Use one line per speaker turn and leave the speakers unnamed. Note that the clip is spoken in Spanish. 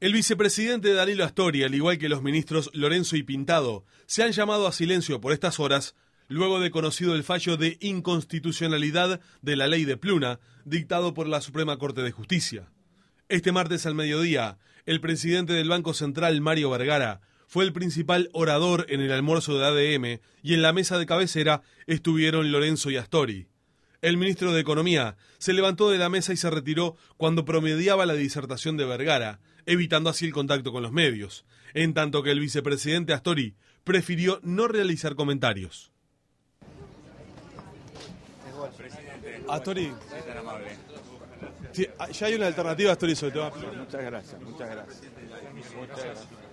El vicepresidente Danilo Astori, al igual que los ministros
Lorenzo y Pintado, se han llamado a silencio por estas horas luego de conocido el fallo de inconstitucionalidad de la ley de Pluna, dictado por la Suprema Corte de Justicia. Este martes al mediodía, el presidente del Banco Central, Mario Vergara, fue el principal orador en el almuerzo de ADM y en la mesa de cabecera estuvieron Lorenzo y Astori. El ministro de Economía se levantó de la mesa y se retiró cuando promediaba la disertación de Vergara, evitando así el contacto con los medios, en tanto que el vicepresidente Astori prefirió no realizar comentarios. Astori. Ah, ya hay una
alternativa, Astori, sobre muchas gracias. Muchas
gracias.